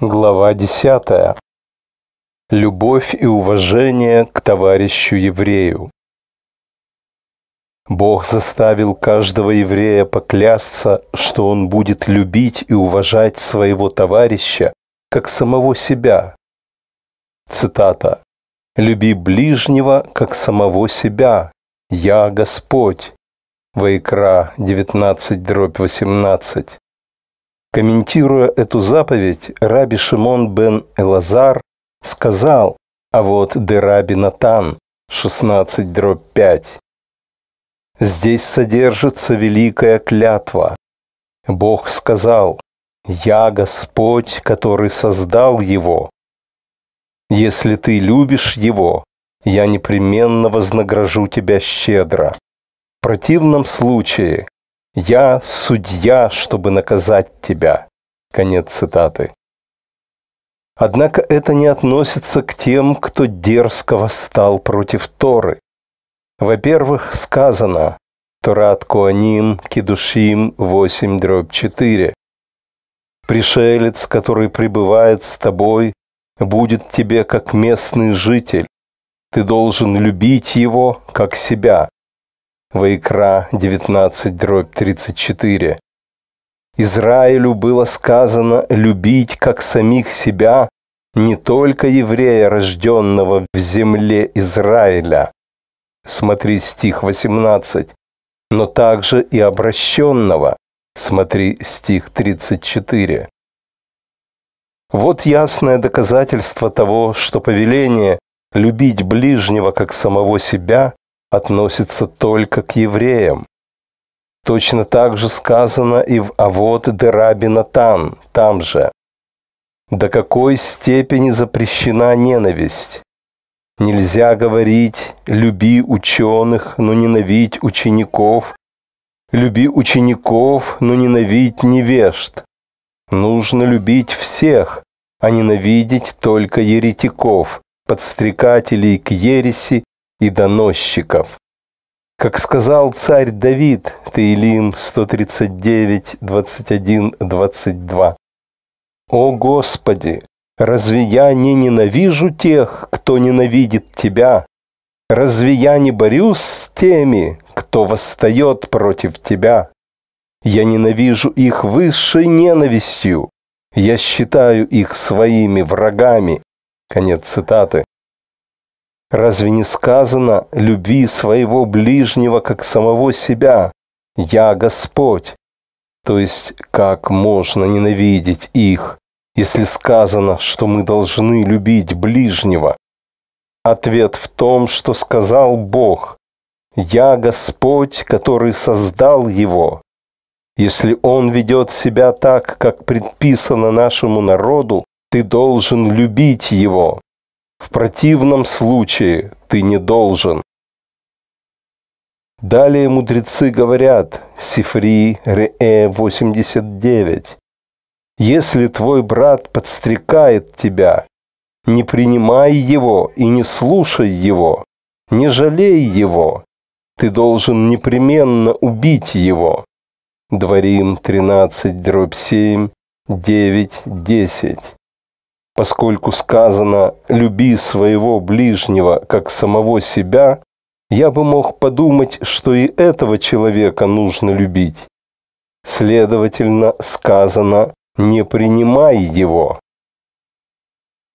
Глава 10. Любовь и уважение к товарищу еврею. Бог заставил каждого еврея поклясться, что он будет любить и уважать своего товарища, как самого себя. Цитата. «Люби ближнего, как самого себя. Я Господь». Вайкра 19, дробь 18. Комментируя эту заповедь, раби Шимон бен Элазар сказал, а вот де раби Натан 16.5. Здесь содержится великая клятва. Бог сказал, «Я Господь, который создал его. Если ты любишь его, я непременно вознагражу тебя щедро. В противном случае «Я судья, чтобы наказать тебя». Конец цитаты. Однако это не относится к тем, кто дерзко восстал против Торы. Во-первых, сказано Торат Коаним Кедушим 8 дробь 4. Пришелец, который пребывает с тобой, будет тебе как местный житель. Ты должен любить его, как себя. Вайкра 19.34. Израилю было сказано любить как самих себя не только еврея, рожденного в земле Израиля, смотри стих 18, но также и обращенного, смотри стих 34. Вот ясное доказательство того, что повеление любить ближнего как самого себя относится только к евреям. Точно так же сказано и в Авод де Раби Натан, там же. До какой степени запрещена ненависть? Нельзя говорить «люби ученых, но ненавидь учеников», «люби учеников, но ненавидь невежд». Нужно любить всех, а ненавидеть только еретиков, подстрекателей к ереси и доносчиков. Как сказал царь Давид, Таилим 139, 21, 22. «О Господи, разве я не ненавижу тех, кто ненавидит Тебя? Разве я не борюсь с теми, кто восстает против Тебя? Я ненавижу их высшей ненавистью, я считаю их своими врагами». Конец цитаты. Разве не сказано «люби своего ближнего, как самого себя»? «Я Господь». То есть, как можно ненавидеть их, если сказано, что мы должны любить ближнего? Ответ в том, что сказал Бог. «Я Господь, который создал его». Если он ведет себя так, как предписано нашему народу, ты должен любить его. В противном случае ты не должен. Далее мудрецы говорят, Сифри Реэ 89, «Если твой брат подстрекает тебя, не принимай его и не слушай его, не жалей его, ты должен непременно убить его». Дворим 13, дробь 7, 9, 10 поскольку сказано «люби своего ближнего, как самого себя», я бы мог подумать, что и этого человека нужно любить. Следовательно, сказано «не принимай его».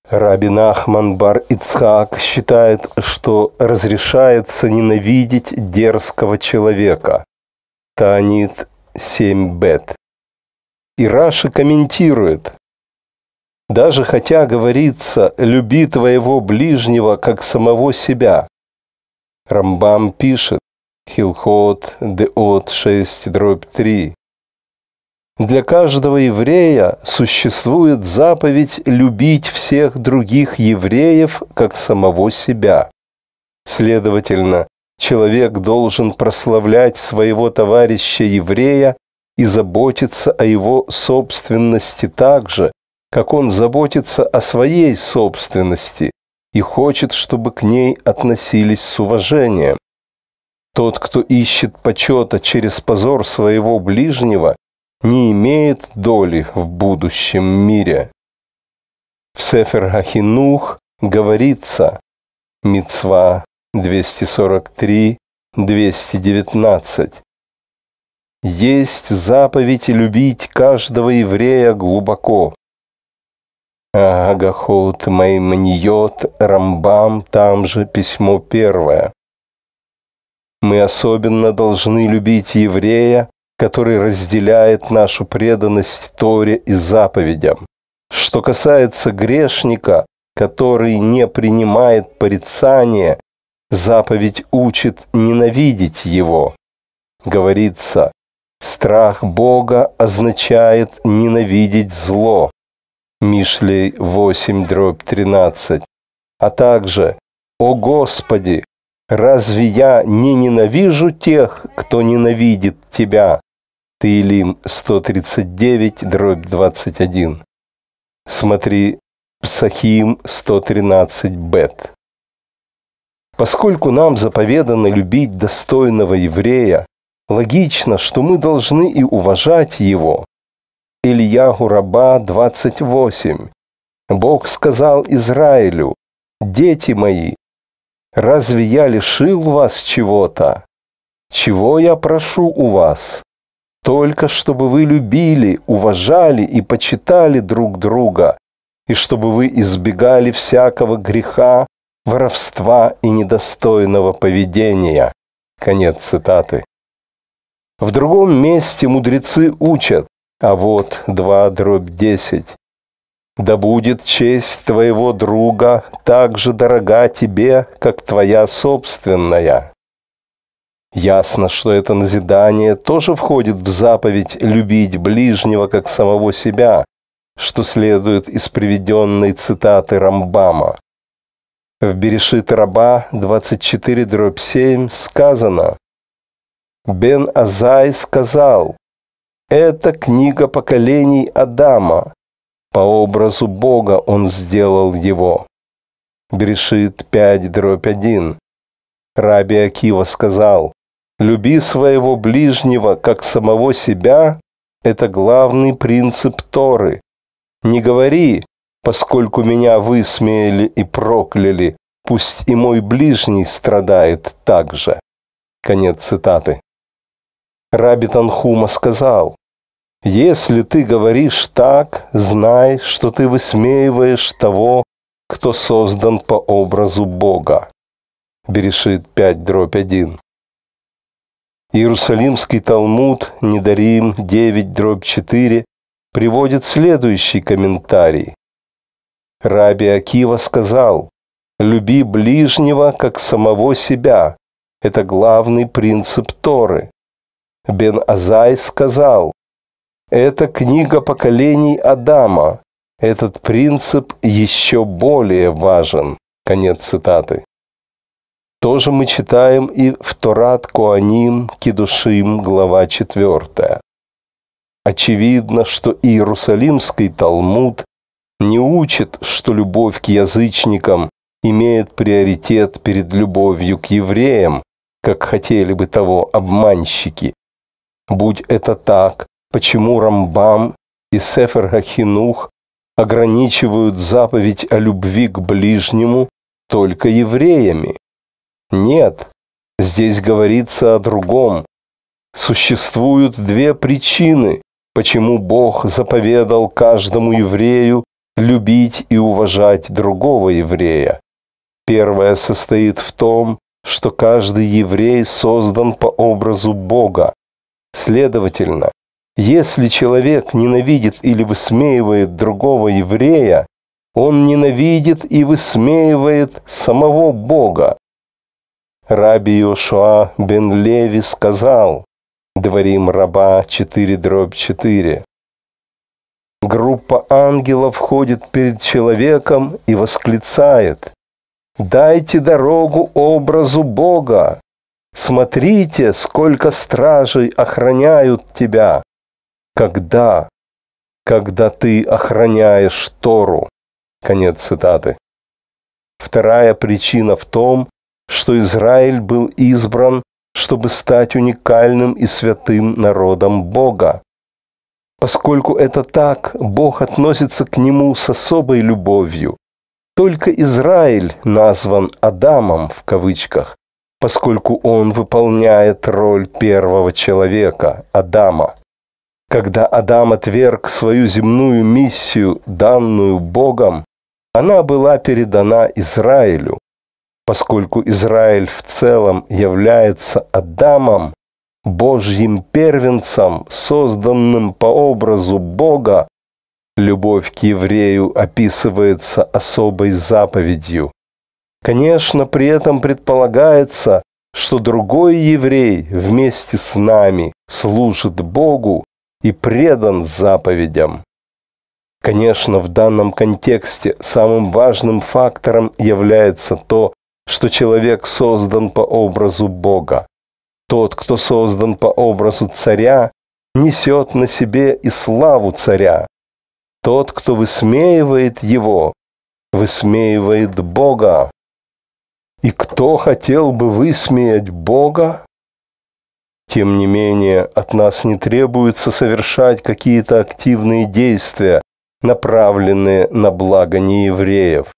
Рабин Ахман бар Ицхак считает, что разрешается ненавидеть дерзкого человека. Таанит 7 бет. И Раши комментирует, даже хотя говорится «люби твоего ближнего, как самого себя». Рамбам пишет Хилхот Деот 6 дробь 3. Для каждого еврея существует заповедь любить всех других евреев, как самого себя. Следовательно, человек должен прославлять своего товарища еврея и заботиться о его собственности так же, как он заботится о своей собственности и хочет, чтобы к ней относились с уважением. Тот, кто ищет почета через позор своего ближнего, не имеет доли в будущем мире. В Сефер Хахинух говорится Мицва 243, 219. Есть заповедь любить каждого еврея глубоко, Агахот Майманиот, Рамбам, там же письмо первое. Мы особенно должны любить еврея, который разделяет нашу преданность Торе и заповедям. Что касается грешника, который не принимает порицание, заповедь учит ненавидеть его. Говорится, страх Бога означает ненавидеть зло. Мишлей 8 дробь 13, а также «О Господи, разве я не ненавижу тех, кто ненавидит Тебя?» Таилим 139 дробь 21. Смотри Псахим 113 бет. Поскольку нам заповедано любить достойного еврея, логично, что мы должны и уважать его. Илья Гураба, 28. Бог сказал Израилю, «Дети мои, разве я лишил вас чего-то? Чего я прошу у вас? Только чтобы вы любили, уважали и почитали друг друга, и чтобы вы избегали всякого греха, воровства и недостойного поведения». Конец цитаты. В другом месте мудрецы учат, а вот два дробь десять. Да будет честь твоего друга так же дорога тебе, как твоя собственная. Ясно, что это назидание тоже входит в заповедь «любить ближнего, как самого себя», что следует из приведенной цитаты Рамбама. В Берешит Раба 24 дробь 7 сказано «Бен Азай сказал, это книга поколений Адама. По образу Бога он сделал его. Берешит 5, дробь 1. Раби Акива сказал, «Люби своего ближнего, как самого себя, это главный принцип Торы. Не говори, поскольку меня высмеяли и прокляли, пусть и мой ближний страдает так же». Конец цитаты. Раби Танхума сказал, «Если ты говоришь так, знай, что ты высмеиваешь того, кто создан по образу Бога». Берешит 5, дробь 1. Иерусалимский Талмуд, Недарим 9, дробь 4, приводит следующий комментарий. Раби Акива сказал, «Люби ближнего, как самого себя». Это главный принцип Торы бен Азай сказал, «Это книга поколений Адама. Этот принцип еще более важен». Конец цитаты. Тоже мы читаем и в Торат Куаним Кедушим, глава 4. Очевидно, что Иерусалимский Талмуд не учит, что любовь к язычникам имеет приоритет перед любовью к евреям, как хотели бы того обманщики, Будь это так, почему Рамбам и Сефер Хахинух ограничивают заповедь о любви к ближнему только евреями? Нет, здесь говорится о другом. Существуют две причины, почему Бог заповедал каждому еврею любить и уважать другого еврея. Первое состоит в том, что каждый еврей создан по образу Бога, Следовательно, если человек ненавидит или высмеивает другого еврея, он ненавидит и высмеивает самого Бога. Раби Йошуа бен Леви сказал, Дворим раба 4 дробь 4. Группа ангелов ходит перед человеком и восклицает, «Дайте дорогу образу Бога! Смотрите, сколько стражей охраняют тебя. Когда? Когда ты охраняешь Тору. Конец цитаты. Вторая причина в том, что Израиль был избран, чтобы стать уникальным и святым народом Бога. Поскольку это так, Бог относится к нему с особой любовью. Только Израиль назван Адамом в кавычках, поскольку он выполняет роль первого человека, Адама. Когда Адам отверг свою земную миссию, данную Богом, она была передана Израилю. Поскольку Израиль в целом является Адамом, Божьим первенцем, созданным по образу Бога, любовь к еврею описывается особой заповедью Конечно, при этом предполагается, что другой еврей вместе с нами служит Богу и предан заповедям. Конечно, в данном контексте самым важным фактором является то, что человек создан по образу Бога. Тот, кто создан по образу царя, несет на себе и славу царя. Тот, кто высмеивает его, высмеивает Бога. И кто хотел бы высмеять Бога, тем не менее от нас не требуется совершать какие-то активные действия, направленные на благо неевреев.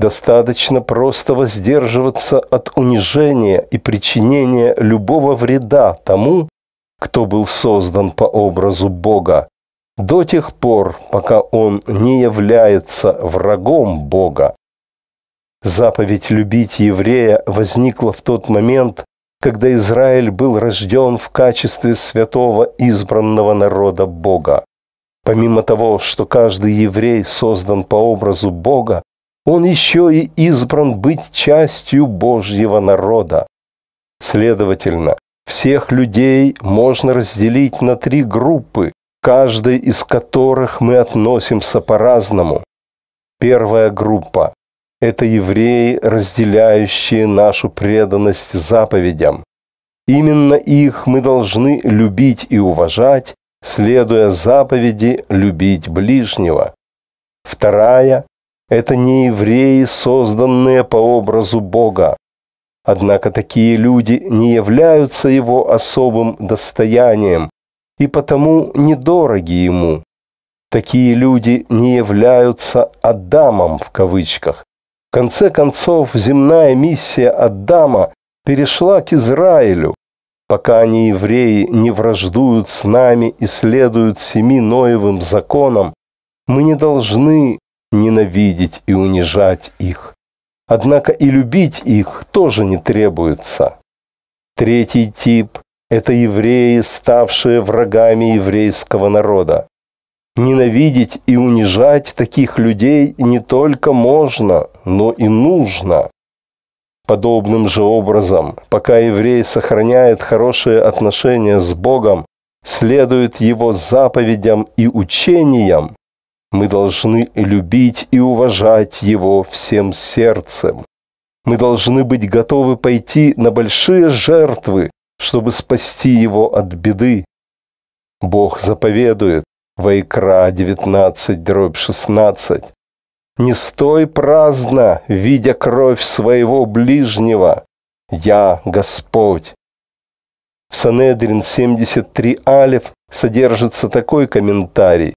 Достаточно просто воздерживаться от унижения и причинения любого вреда тому, кто был создан по образу Бога, до тех пор, пока он не является врагом Бога, Заповедь любить еврея возникла в тот момент, когда Израиль был рожден в качестве святого избранного народа Бога. Помимо того, что каждый еврей создан по образу Бога, он еще и избран быть частью Божьего народа. Следовательно, всех людей можно разделить на три группы, каждой из которых мы относимся по-разному. Первая группа это евреи, разделяющие нашу преданность заповедям. Именно их мы должны любить и уважать, следуя заповеди «любить ближнего». Вторая – это не евреи, созданные по образу Бога. Однако такие люди не являются его особым достоянием и потому недороги ему. Такие люди не являются «Адамом» в кавычках, конце концов, земная миссия Адама перешла к Израилю. Пока они, евреи, не враждуют с нами и следуют семи Ноевым законам, мы не должны ненавидеть и унижать их. Однако и любить их тоже не требуется. Третий тип – это евреи, ставшие врагами еврейского народа. Ненавидеть и унижать таких людей не только можно, но и нужно. Подобным же образом, пока еврей сохраняет хорошие отношения с Богом, следует его заповедям и учениям, мы должны любить и уважать его всем сердцем. Мы должны быть готовы пойти на большие жертвы, чтобы спасти его от беды. Бог заповедует, Вайкра 19, дробь 16. «Не стой праздно, видя кровь своего ближнего! Я Господь!» В Санедрин 73 Алиф содержится такой комментарий.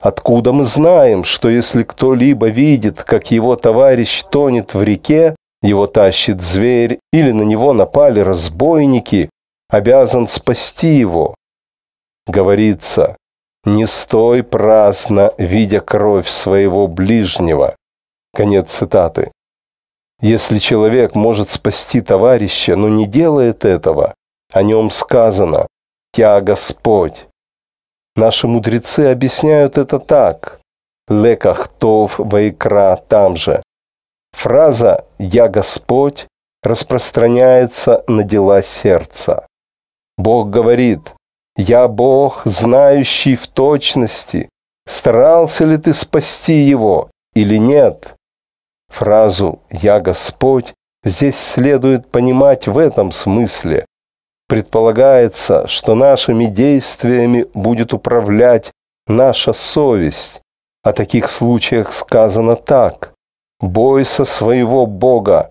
Откуда мы знаем, что если кто-либо видит, как его товарищ тонет в реке, его тащит зверь или на него напали разбойники, обязан спасти его? Говорится, не стой праздно, видя кровь своего ближнего. Конец цитаты. Если человек может спасти товарища, но не делает этого, о нем сказано «Я Господь». Наши мудрецы объясняют это так. Лекахтов Вайкра там же. Фраза «Я Господь» распространяется на дела сердца. Бог говорит я Бог, знающий в точности, старался ли ты спасти его или нет. Фразу «Я Господь» здесь следует понимать в этом смысле. Предполагается, что нашими действиями будет управлять наша совесть. О таких случаях сказано так. «Бойся своего Бога».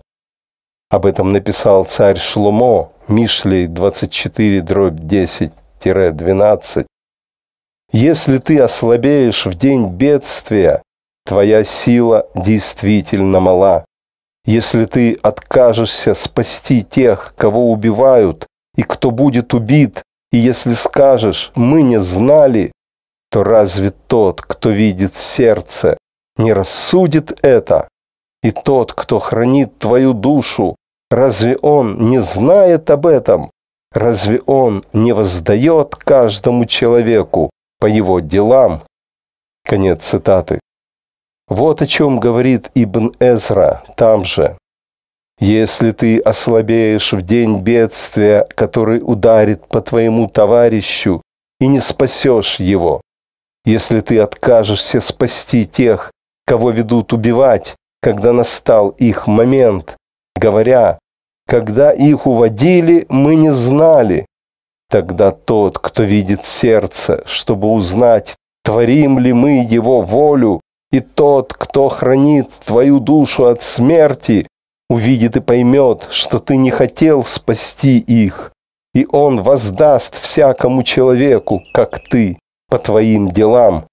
Об этом написал царь Шлумо, Мишлей 24, дробь 10. 12. Если ты ослабеешь в день бедствия, твоя сила действительно мала. Если ты откажешься спасти тех, кого убивают, и кто будет убит, и если скажешь «мы не знали», то разве тот, кто видит сердце, не рассудит это? И тот, кто хранит твою душу, разве он не знает об этом? Разве он не воздает каждому человеку по его делам? Конец цитаты. Вот о чем говорит Ибн Эзра там же. Если ты ослабеешь в день бедствия, который ударит по твоему товарищу, и не спасешь его, если ты откажешься спасти тех, кого ведут убивать, когда настал их момент, говоря, когда их уводили, мы не знали. Тогда тот, кто видит сердце, чтобы узнать, творим ли мы его волю, и тот, кто хранит твою душу от смерти, увидит и поймет, что ты не хотел спасти их, и он воздаст всякому человеку, как ты, по твоим делам.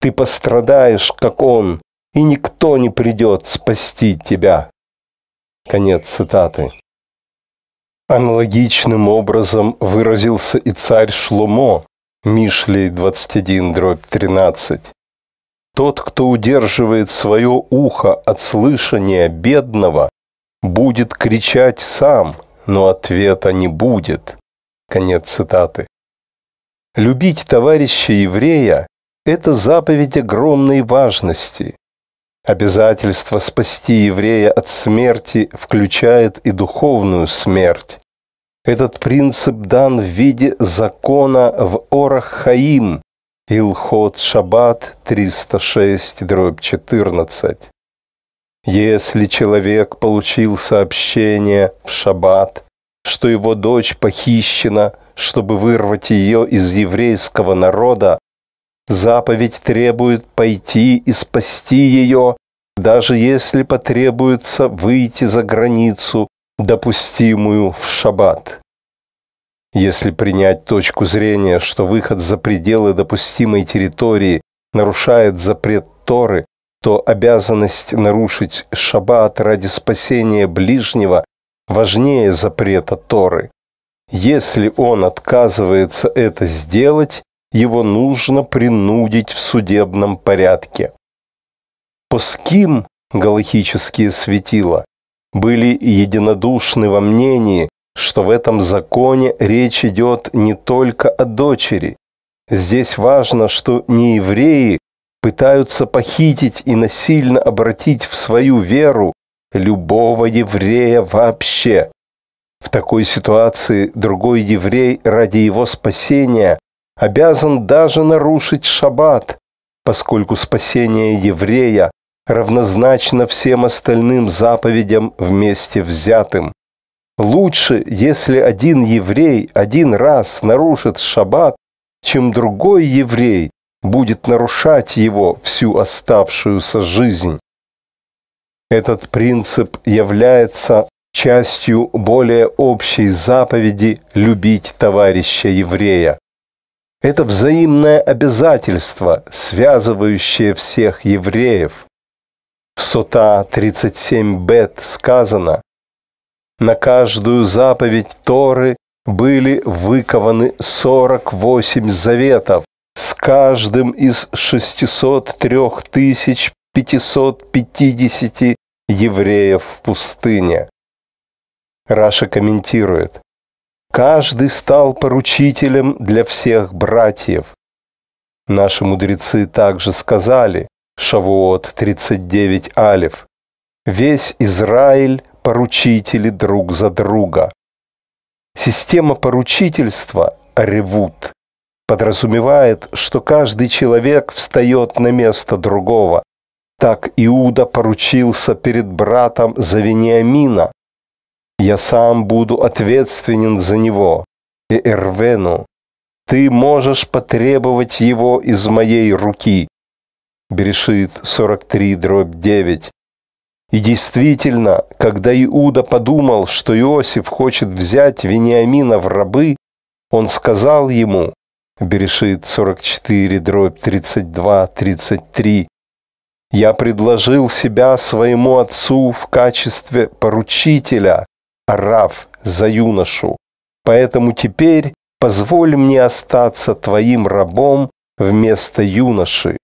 Ты пострадаешь, как он, и никто не придет спасти тебя. Конец цитаты. Аналогичным образом выразился и царь Шломо, Мишлей 21-13. «Тот, кто удерживает свое ухо от слышания бедного, будет кричать сам, но ответа не будет». Конец цитаты. Любить товарища еврея – это заповедь огромной важности. Обязательство спасти еврея от смерти включает и духовную смерть этот принцип дан в виде закона в Орах Хаим, Илхот Шаббат 306, дробь 14. Если человек получил сообщение в Шаббат, что его дочь похищена, чтобы вырвать ее из еврейского народа, заповедь требует пойти и спасти ее, даже если потребуется выйти за границу допустимую в шаббат. Если принять точку зрения, что выход за пределы допустимой территории нарушает запрет Торы, то обязанность нарушить шаббат ради спасения ближнего важнее запрета Торы. Если он отказывается это сделать, его нужно принудить в судебном порядке. По ским галахические светила, были единодушны во мнении, что в этом законе речь идет не только о дочери. Здесь важно, что не евреи пытаются похитить и насильно обратить в свою веру любого еврея вообще. В такой ситуации другой еврей ради его спасения обязан даже нарушить шаббат, поскольку спасение еврея равнозначно всем остальным заповедям вместе взятым. Лучше, если один еврей один раз нарушит шаббат, чем другой еврей будет нарушать его всю оставшуюся жизнь. Этот принцип является частью более общей заповеди «любить товарища еврея». Это взаимное обязательство, связывающее всех евреев. В Сота 37 бет сказано, «На каждую заповедь Торы были выкованы 48 заветов, с каждым из 603 550 евреев в пустыне. Раша комментирует, «Каждый стал поручителем для всех братьев. Наши мудрецы также сказали, Шавуот 39 Алев. Весь Израиль – поручители друг за друга. Система поручительства – ревут подразумевает, что каждый человек встает на место другого. Так Иуда поручился перед братом за Вениамина. «Я сам буду ответственен за него, и Эрвену. Ты можешь потребовать его из моей руки, Берешит 43, дробь 9. И действительно, когда Иуда подумал, что Иосиф хочет взять Вениамина в рабы, он сказал ему, Берешит 44, дробь 32, 33, «Я предложил себя своему отцу в качестве поручителя, а Рав за юношу, поэтому теперь позволь мне остаться твоим рабом вместо юноши».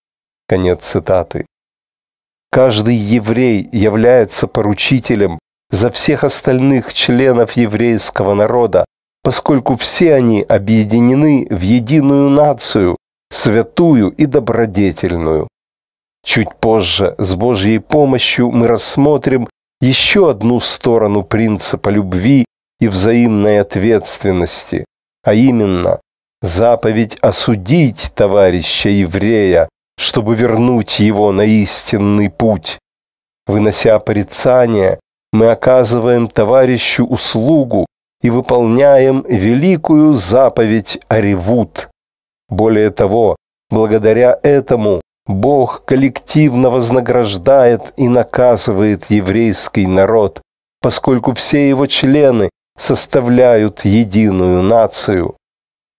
Конец цитаты. Каждый еврей является поручителем за всех остальных членов еврейского народа, поскольку все они объединены в единую нацию, святую и добродетельную. Чуть позже с Божьей помощью мы рассмотрим еще одну сторону принципа любви и взаимной ответственности, а именно заповедь осудить товарища еврея чтобы вернуть его на истинный путь. Вынося порицание, мы оказываем товарищу услугу и выполняем великую заповедь Оревут. Более того, благодаря этому Бог коллективно вознаграждает и наказывает еврейский народ, поскольку все его члены составляют единую нацию.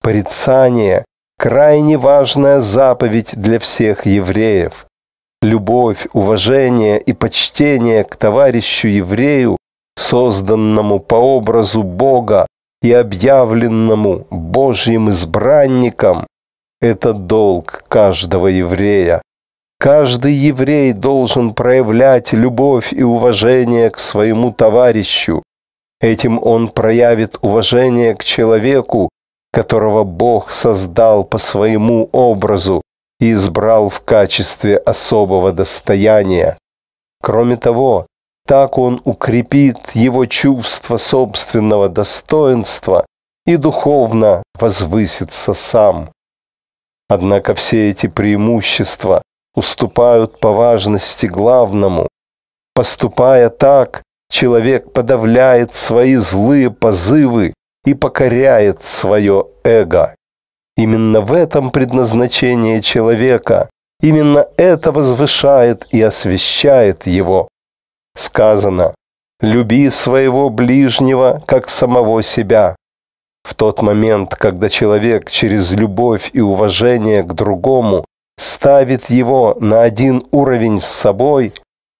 Порицание крайне важная заповедь для всех евреев. Любовь, уважение и почтение к товарищу еврею, созданному по образу Бога и объявленному Божьим избранником, это долг каждого еврея. Каждый еврей должен проявлять любовь и уважение к своему товарищу. Этим он проявит уважение к человеку, которого Бог создал по своему образу и избрал в качестве особого достояния. Кроме того, так он укрепит его чувство собственного достоинства и духовно возвысится сам. Однако все эти преимущества уступают по важности главному. Поступая так, человек подавляет свои злые позывы и покоряет свое эго. Именно в этом предназначение человека, именно это возвышает и освещает его. Сказано, люби своего ближнего, как самого себя. В тот момент, когда человек через любовь и уважение к другому ставит его на один уровень с собой,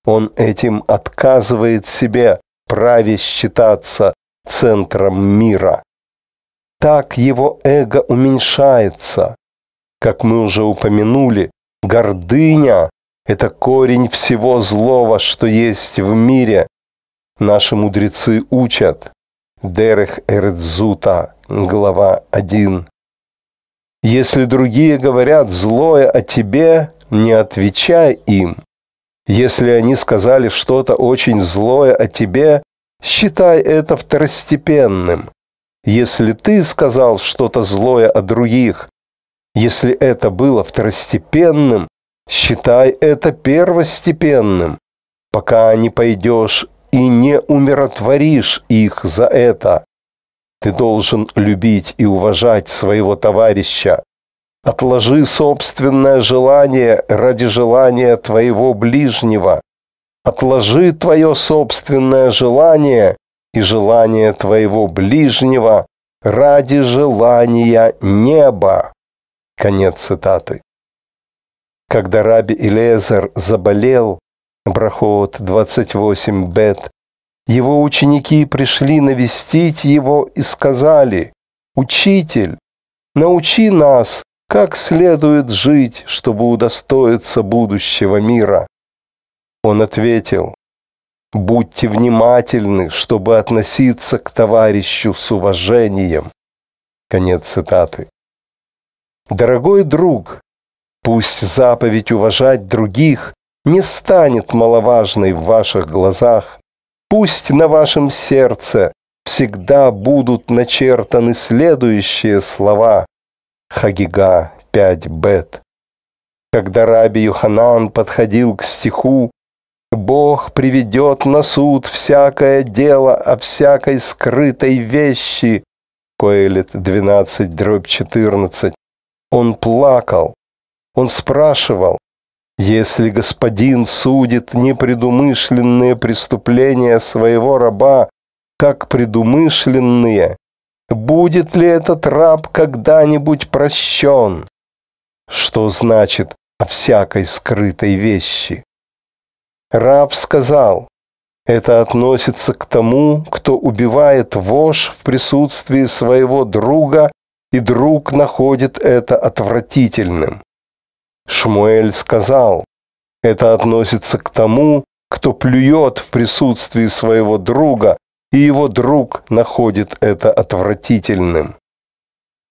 он этим отказывает себе праве считаться центром мира. Так его эго уменьшается. Как мы уже упомянули, гордыня – это корень всего злого, что есть в мире. Наши мудрецы учат. Дерех Эрдзута, глава 1. Если другие говорят злое о тебе, не отвечай им. Если они сказали что-то очень злое о тебе, Считай это второстепенным. Если ты сказал что-то злое о других, если это было второстепенным, считай это первостепенным, пока не пойдешь и не умиротворишь их за это. Ты должен любить и уважать своего товарища. Отложи собственное желание ради желания твоего ближнего. Отложи твое собственное желание и желание твоего ближнего ради желания неба. Конец цитаты. Когда Раби Илезер заболел, Брахот 28 Бет, его ученики пришли навестить его и сказали, «Учитель, научи нас, как следует жить, чтобы удостоиться будущего мира». Он ответил, «Будьте внимательны, чтобы относиться к товарищу с уважением». Конец цитаты. Дорогой друг, пусть заповедь уважать других не станет маловажной в ваших глазах, пусть на вашем сердце всегда будут начертаны следующие слова Хагига 5 бет. Когда раби Юханан подходил к стиху Бог приведет на суд всякое дело о всякой скрытой вещи. Коэлит 12, дробь 14. Он плакал. Он спрашивал, если господин судит непредумышленные преступления своего раба, как предумышленные, будет ли этот раб когда-нибудь прощен? Что значит о всякой скрытой вещи? Раб сказал, это относится к тому, кто убивает вож в присутствии своего друга, и друг находит это отвратительным. Шмуэль сказал, это относится к тому, кто плюет в присутствии своего друга, и его друг находит это отвратительным.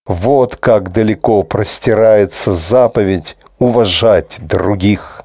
Вот как далеко простирается заповедь уважать других.